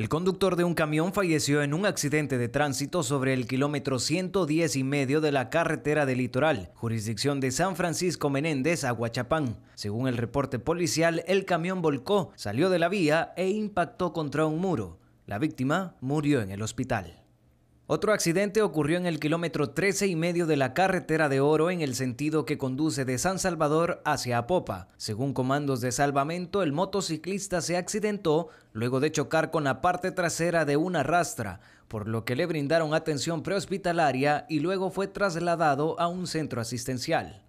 El conductor de un camión falleció en un accidente de tránsito sobre el kilómetro 110 y medio de la carretera del litoral, jurisdicción de San Francisco Menéndez Aguachapán. Según el reporte policial, el camión volcó, salió de la vía e impactó contra un muro. La víctima murió en el hospital. Otro accidente ocurrió en el kilómetro 13 y medio de la carretera de Oro en el sentido que conduce de San Salvador hacia Apopa. Según comandos de salvamento, el motociclista se accidentó luego de chocar con la parte trasera de una rastra, por lo que le brindaron atención prehospitalaria y luego fue trasladado a un centro asistencial.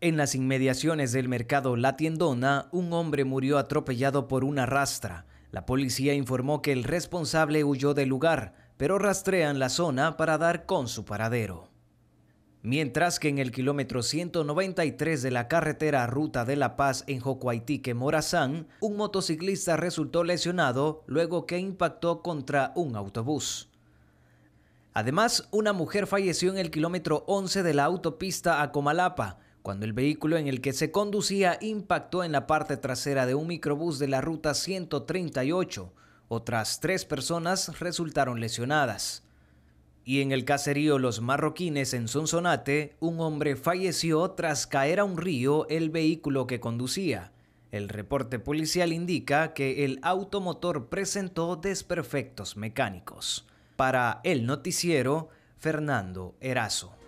En las inmediaciones del mercado La Tiendona, un hombre murió atropellado por una rastra. La policía informó que el responsable huyó del lugar, pero rastrean la zona para dar con su paradero. Mientras que en el kilómetro 193 de la carretera Ruta de la Paz en Jocoaitique, Morazán, un motociclista resultó lesionado luego que impactó contra un autobús. Además, una mujer falleció en el kilómetro 11 de la autopista a Comalapa, cuando el vehículo en el que se conducía impactó en la parte trasera de un microbús de la Ruta 138, otras tres personas resultaron lesionadas. Y en el caserío Los Marroquines en Sonsonate, un hombre falleció tras caer a un río el vehículo que conducía. El reporte policial indica que el automotor presentó desperfectos mecánicos. Para el noticiero, Fernando Erazo.